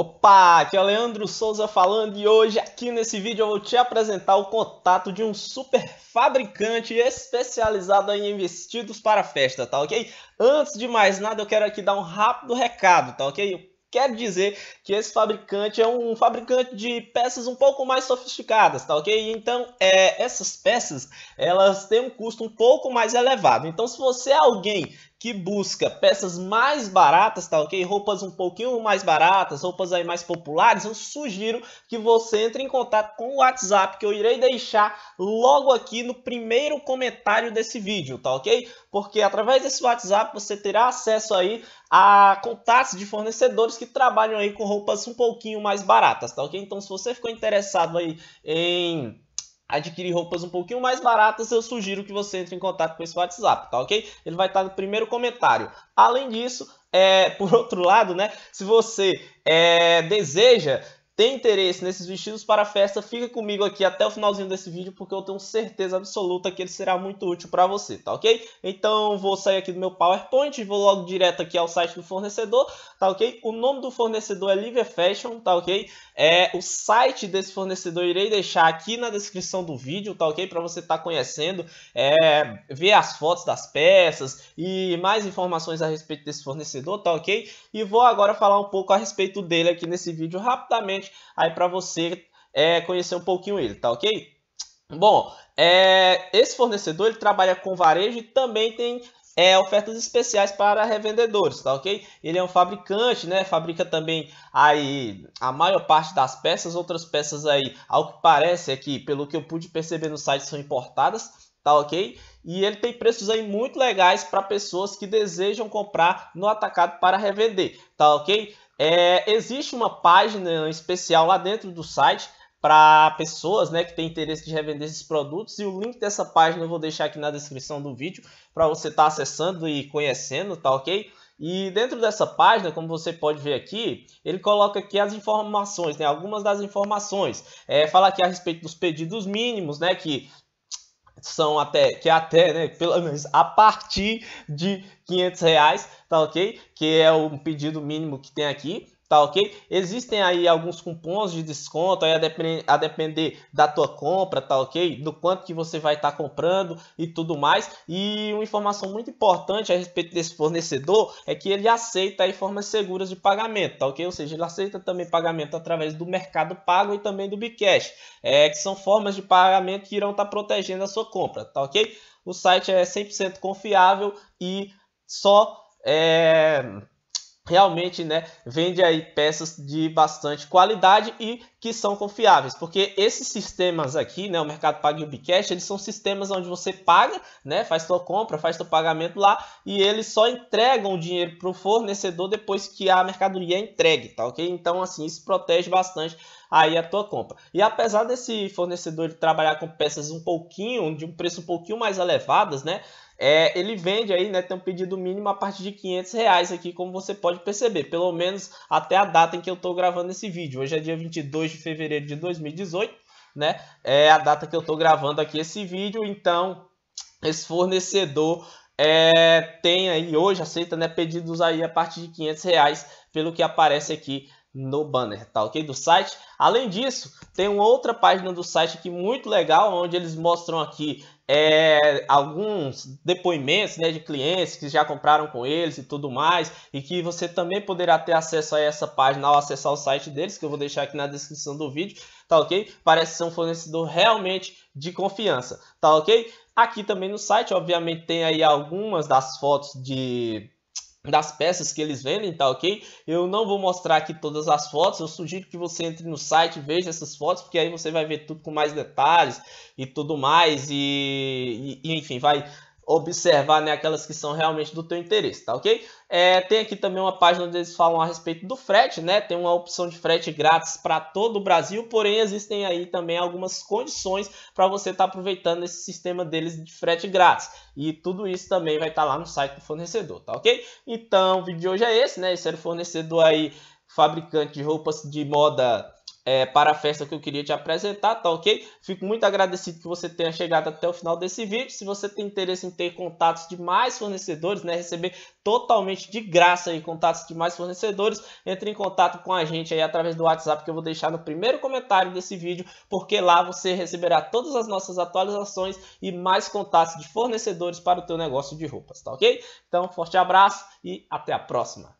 Opa, aqui é o Leandro Souza falando e hoje aqui nesse vídeo eu vou te apresentar o contato de um super fabricante especializado em vestidos para festa, tá ok? Antes de mais nada eu quero aqui dar um rápido recado, tá ok? Quero dizer que esse fabricante é um fabricante de peças um pouco mais sofisticadas, tá ok? Então, é, essas peças, elas têm um custo um pouco mais elevado. Então, se você é alguém que busca peças mais baratas, tá ok? Roupas um pouquinho mais baratas, roupas aí mais populares, eu sugiro que você entre em contato com o WhatsApp que eu irei deixar logo aqui no primeiro comentário desse vídeo, tá ok? Porque através desse WhatsApp você terá acesso aí a contatos de fornecedores que trabalham aí com roupas um pouquinho mais baratas, tá ok? Então se você ficou interessado aí em adquirir roupas um pouquinho mais baratas, eu sugiro que você entre em contato com esse WhatsApp, tá ok? Ele vai estar no primeiro comentário. Além disso, é, por outro lado, né, se você é, deseja tem interesse nesses vestidos para a festa, fica comigo aqui até o finalzinho desse vídeo, porque eu tenho certeza absoluta que ele será muito útil para você, tá ok? Então, vou sair aqui do meu PowerPoint, vou logo direto aqui ao site do fornecedor, tá ok? O nome do fornecedor é Live Fashion, tá ok? É, o site desse fornecedor eu irei deixar aqui na descrição do vídeo, tá ok? Para você estar tá conhecendo, é, ver as fotos das peças e mais informações a respeito desse fornecedor, tá ok? E vou agora falar um pouco a respeito dele aqui nesse vídeo rapidamente, aí para você é, conhecer um pouquinho ele, tá ok? Bom, é, esse fornecedor ele trabalha com varejo e também tem é, ofertas especiais para revendedores, tá ok? Ele é um fabricante, né? Fabrica também aí a maior parte das peças, outras peças aí, ao que parece aqui, é pelo que eu pude perceber no site, são importadas, tá ok? e ele tem preços aí muito legais para pessoas que desejam comprar no atacado para revender, tá ok? É, existe uma página especial lá dentro do site para pessoas né, que têm interesse de revender esses produtos e o link dessa página eu vou deixar aqui na descrição do vídeo para você estar tá acessando e conhecendo, tá ok? E dentro dessa página, como você pode ver aqui, ele coloca aqui as informações, né? Algumas das informações. É, fala aqui a respeito dos pedidos mínimos, né? Que são até que é até né pelo menos a partir de 500 reais tá ok que é o pedido mínimo que tem aqui Tá ok? Existem aí alguns cupons de desconto, aí a, depend a depender da tua compra, tá ok? Do quanto que você vai estar tá comprando e tudo mais. E uma informação muito importante a respeito desse fornecedor é que ele aceita aí formas seguras de pagamento, tá ok? Ou seja, ele aceita também pagamento através do Mercado Pago e também do Bcash, é, que são formas de pagamento que irão estar tá protegendo a sua compra, tá ok? O site é 100% confiável e só... É realmente né, vende aí peças de bastante qualidade e que são confiáveis, porque esses sistemas aqui, né, o Mercado Pago e o Bcash, eles são sistemas onde você paga, né, faz sua compra, faz seu pagamento lá e eles só entregam o dinheiro para o fornecedor depois que a mercadoria é entregue, tá ok? Então assim, isso protege bastante aí a tua compra. E apesar desse fornecedor de trabalhar com peças um pouquinho, de um preço um pouquinho mais elevadas, né, é, ele vende aí, né? Tem um pedido mínimo a partir de 500 reais aqui, como você pode perceber. Pelo menos até a data em que eu estou gravando esse vídeo. Hoje é dia 22 de fevereiro de 2018, né? É a data que eu estou gravando aqui esse vídeo. Então, esse fornecedor é, tem aí hoje, aceita né, pedidos aí a partir de 500 reais, pelo que aparece aqui no banner, tá ok? Do site. Além disso, tem uma outra página do site aqui muito legal, onde eles mostram aqui é, alguns depoimentos né, de clientes que já compraram com eles e tudo mais, e que você também poderá ter acesso a essa página ao acessar o site deles, que eu vou deixar aqui na descrição do vídeo, tá ok? Parece ser um fornecedor realmente de confiança, tá ok? Aqui também no site, obviamente, tem aí algumas das fotos de das peças que eles vendem, tá ok? Eu não vou mostrar aqui todas as fotos, eu sugiro que você entre no site veja essas fotos, porque aí você vai ver tudo com mais detalhes e tudo mais, e, e enfim, vai observar né, aquelas que são realmente do teu interesse, tá ok? É, tem aqui também uma página onde eles falam a respeito do frete, né? Tem uma opção de frete grátis para todo o Brasil, porém existem aí também algumas condições para você estar tá aproveitando esse sistema deles de frete grátis. E tudo isso também vai estar tá lá no site do fornecedor, tá ok? Então, o vídeo de hoje é esse, né? Esse era o fornecedor aí, fabricante de roupas de moda é, para a festa que eu queria te apresentar, tá ok? Fico muito agradecido que você tenha chegado até o final desse vídeo. Se você tem interesse em ter contatos de mais fornecedores, né, receber totalmente de graça aí contatos de mais fornecedores, entre em contato com a gente aí através do WhatsApp que eu vou deixar no primeiro comentário desse vídeo, porque lá você receberá todas as nossas atualizações e mais contatos de fornecedores para o teu negócio de roupas, tá ok? Então, forte abraço e até a próxima!